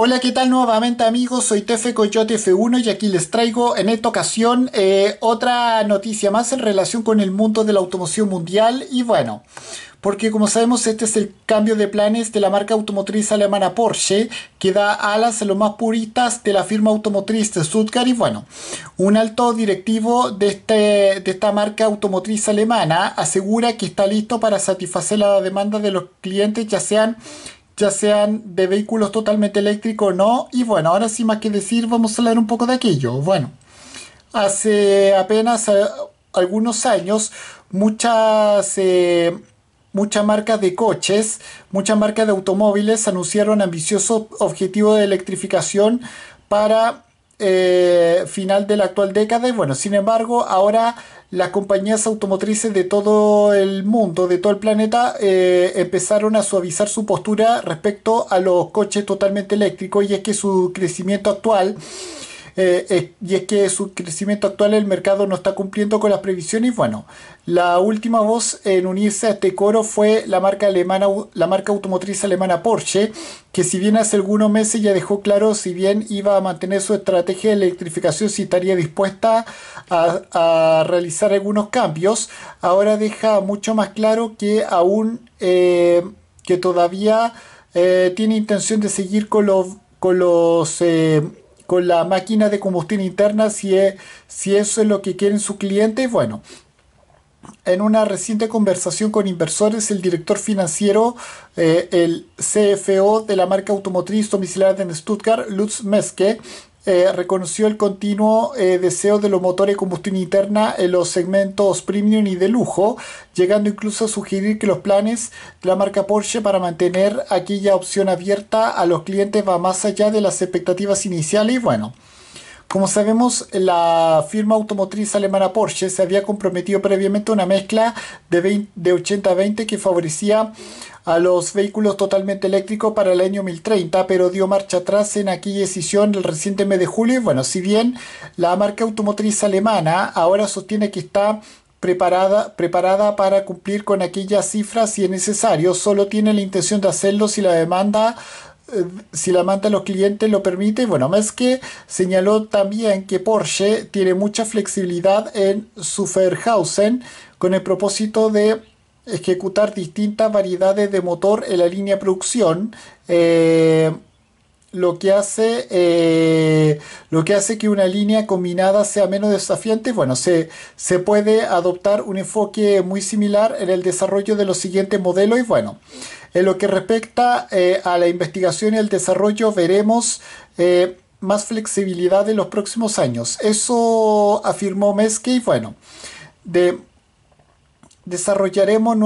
Hola, ¿qué tal nuevamente amigos? Soy Tefe Coyote F1 y aquí les traigo en esta ocasión eh, otra noticia más en relación con el mundo de la automoción mundial y bueno, porque como sabemos este es el cambio de planes de la marca automotriz alemana Porsche que da alas a los más puristas de la firma automotriz de Stuttgart y bueno, un alto directivo de, este, de esta marca automotriz alemana asegura que está listo para satisfacer la demanda de los clientes ya sean ya sean de vehículos totalmente eléctricos o no. Y bueno, ahora sí más que decir, vamos a hablar un poco de aquello. Bueno, hace apenas eh, algunos años muchas... Eh, muchas marcas de coches, muchas marcas de automóviles anunciaron ambicioso objetivo de electrificación para eh, final de la actual década. Y bueno, sin embargo, ahora las compañías automotrices de todo el mundo, de todo el planeta, eh, empezaron a suavizar su postura respecto a los coches totalmente eléctricos y es que su crecimiento actual eh, eh, y es que su crecimiento actual el mercado no está cumpliendo con las previsiones. Bueno, la última voz en unirse a este coro fue la marca alemana, la marca automotriz alemana Porsche, que si bien hace algunos meses ya dejó claro si bien iba a mantener su estrategia de electrificación si estaría dispuesta a, realizar algunos cambios, ahora deja mucho más claro que aún eh, que todavía tiene intención de seguir con los con los con la máquina de combustión interna si, es, si eso es lo que quieren su clientes. Bueno, en una reciente conversación con inversores, el director financiero, eh, el CFO de la marca automotriz domiciliada en Stuttgart, Lutz Meske, eh, reconoció el continuo eh, deseo de los motores de combustión interna en los segmentos premium y de lujo, llegando incluso a sugerir que los planes de la marca Porsche para mantener aquella opción abierta a los clientes va más allá de las expectativas iniciales y bueno. Como sabemos, la firma automotriz alemana Porsche se había comprometido previamente a una mezcla de, 80-20 que favorecía a los vehículos totalmente eléctricos para el año 2030, pero dio marcha atrás en aquella decisión el reciente mes de julio. bueno, si bien la marca automotriz alemana ahora sostiene que está preparada, preparada para cumplir con aquellas cifras si es necesario, solo tiene la intención de hacerlo si la demanda eh, si la manta de los clientes lo permite. Bueno, más que señaló también que Porsche tiene mucha flexibilidad en su con el propósito de ejecutar distintas variedades de motor en la línea de producción. Eh, lo que hace eh, lo que hace que una línea combinada sea menos desafiante bueno se, se, puede adoptar un enfoque muy similar en el desarrollo de los siguientes modelos y bueno en lo que respecta eh, a la investigación y el desarrollo veremos eh, más flexibilidad en los próximos años eso afirmó Meske y bueno de Desarrollaremos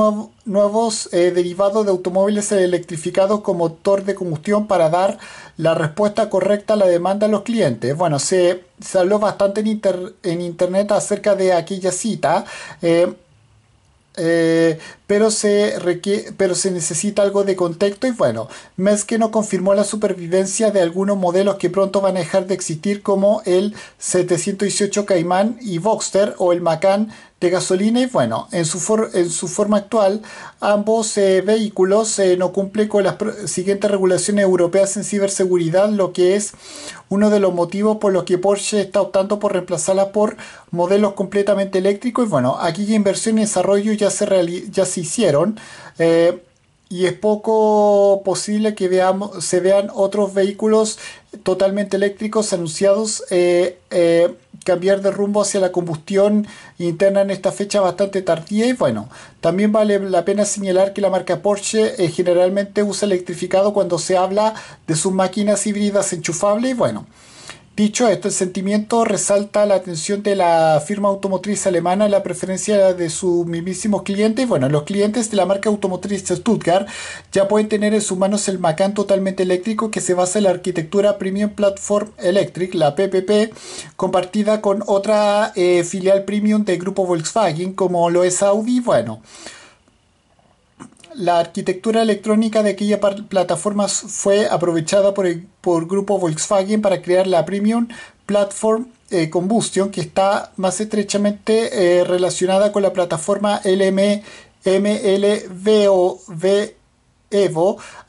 nuevos eh, derivados de automóviles electrificados con motor de combustión para dar la respuesta correcta a la demanda de los clientes. Bueno, se, habló bastante en, internet acerca de aquella cita. Eh, eh, pero, se necesita algo de contexto y bueno, que no confirmó la supervivencia de algunos modelos que pronto van a dejar de existir como el 718 Caimán y Boxster o el Macan de gasolina y bueno, en su, en su forma actual ambos eh, vehículos eh, no cumplen con las siguientes regulaciones europeas en ciberseguridad, lo que es uno de los motivos por los que Porsche está optando por reemplazarla por modelos completamente eléctricos y bueno, aquí ya inversión y desarrollo ya se, ya se hicieron. Eh, y es poco posible que veamos, se vean otros vehículos totalmente eléctricos anunciados cambiar de rumbo hacia la combustión interna en esta fecha bastante tardía y bueno, también vale la pena señalar que la marca Porsche eh, generalmente usa electrificado cuando se habla de sus máquinas híbridas enchufables y bueno, Dicho esto, el sentimiento resalta la atención de la firma automotriz alemana la preferencia de sus mismísimos clientes. Bueno, los clientes de la marca automotriz Stuttgart ya pueden tener en sus manos el Macan totalmente eléctrico que se basa en la arquitectura Premium Platform Electric, la PPP, compartida con otra eh, filial premium del grupo Volkswagen como lo es Audi. Bueno la arquitectura electrónica de aquella plataforma fue aprovechada por el por grupo Volkswagen para crear la Premium Platform eh, Combustion, que está más estrechamente eh, relacionada con la plataforma LM, Evo e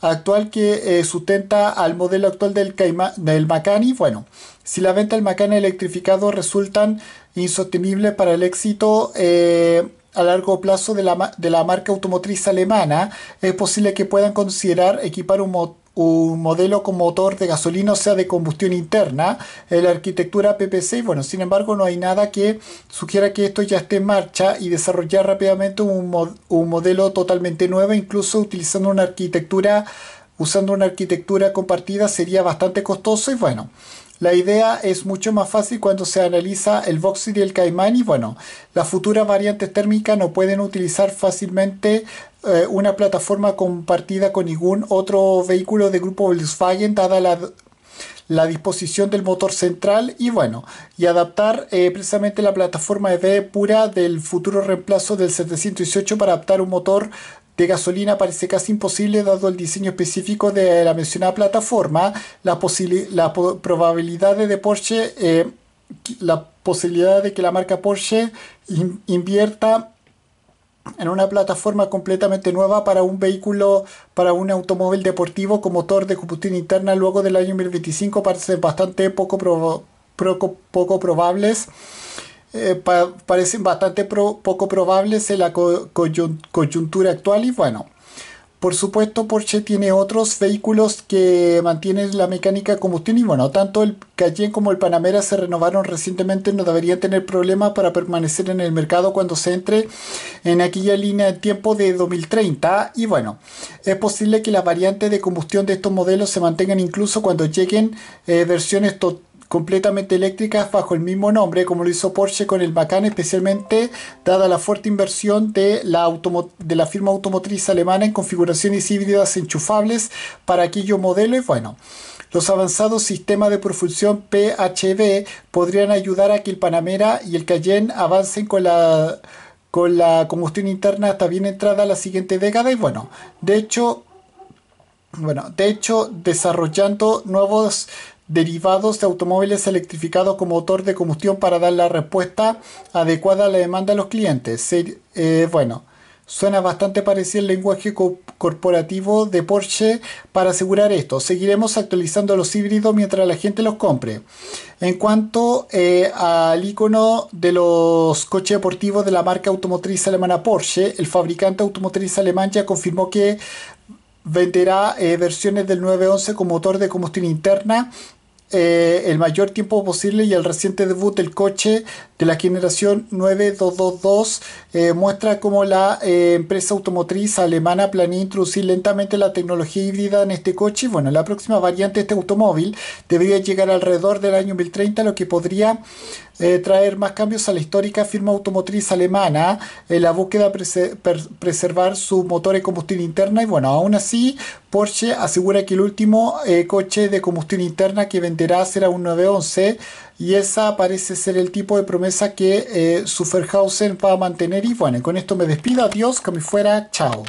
actual que eh, sustenta al modelo actual del, del Macani. Bueno, si la venta del Macani electrificado resultan insostenible para el éxito, a largo plazo de la, marca automotriz alemana, es posible que puedan considerar equipar un modelo con motor de gasolina, o sea, de combustión interna, en la arquitectura PPC, bueno, sin embargo, no hay nada que sugiera que esto ya esté en marcha y desarrollar rápidamente un, modelo totalmente nuevo, incluso utilizando una arquitectura, usando una arquitectura compartida sería bastante costoso y bueno, la idea es mucho más fácil cuando se analiza el Boxer y el Caimán y bueno, las futuras variantes térmicas no pueden utilizar fácilmente eh, una plataforma compartida con ningún otro vehículo de grupo Volkswagen dada la disposición del motor central y bueno, y adaptar eh, precisamente la plataforma EV pura del futuro reemplazo del 718 para adaptar un motor de gasolina parece casi imposible dado el diseño específico de la mencionada plataforma, la, la probabilidad de Porsche, eh, la posibilidad de que la marca Porsche invierta en una plataforma completamente nueva para un vehículo, para un automóvil deportivo con motor de combustión interna luego del año 2025 parece bastante poco, poco, poco probables. Eh, parecen bastante poco probables en la coyuntura actual y bueno. Por supuesto, Porsche tiene otros vehículos que mantienen la mecánica combustión y bueno, tanto el Cayenne como el Panamera se renovaron recientemente, no deberían tener problemas para permanecer en el mercado cuando se entre en aquella línea de tiempo de 2030 y bueno, es posible que las variantes de combustión de estos modelos se mantengan incluso cuando lleguen eh, versiones totales completamente eléctricas bajo el mismo nombre, como lo hizo Porsche con el Macan, especialmente dada la fuerte inversión de la, de la firma automotriz alemana en configuraciones híbridas enchufables para aquellos modelos. Bueno, los avanzados sistemas de propulsión PHB podrían ayudar a que el Panamera y el Cayenne avancen con la, con la combustión interna hasta bien entrada la siguiente década y bueno, de hecho bueno, de hecho, desarrollando nuevos derivados de automóviles electrificados con motor de combustión para dar la respuesta adecuada a la demanda de los clientes. Eh, bueno, suena bastante parecido al lenguaje corporativo de Porsche para asegurar esto. Seguiremos actualizando los híbridos mientras la gente los compre. En cuanto eh, al icono de los coches deportivos de la marca automotriz alemana Porsche, el fabricante automotriz alemán ya confirmó que venderá eh, versiones del 911 con motor de combustión interna eh, el mayor tiempo posible y el reciente debut del coche de la generación 9222 eh, muestra como la empresa automotriz alemana planea introducir lentamente la tecnología híbrida en este coche. Bueno, la próxima variante de este automóvil debería llegar alrededor del año 2030, lo que podría eh, traer más cambios a la histórica firma automotriz alemana en eh, la búsqueda de preservar su motor de combustión interna y bueno, aún así Porsche asegura que el último eh, coche de combustión interna que venderá será un 911 y esa parece ser el tipo de promesa que suferhausen va a mantener y bueno, con esto me despido, adiós, que me fuera, chao.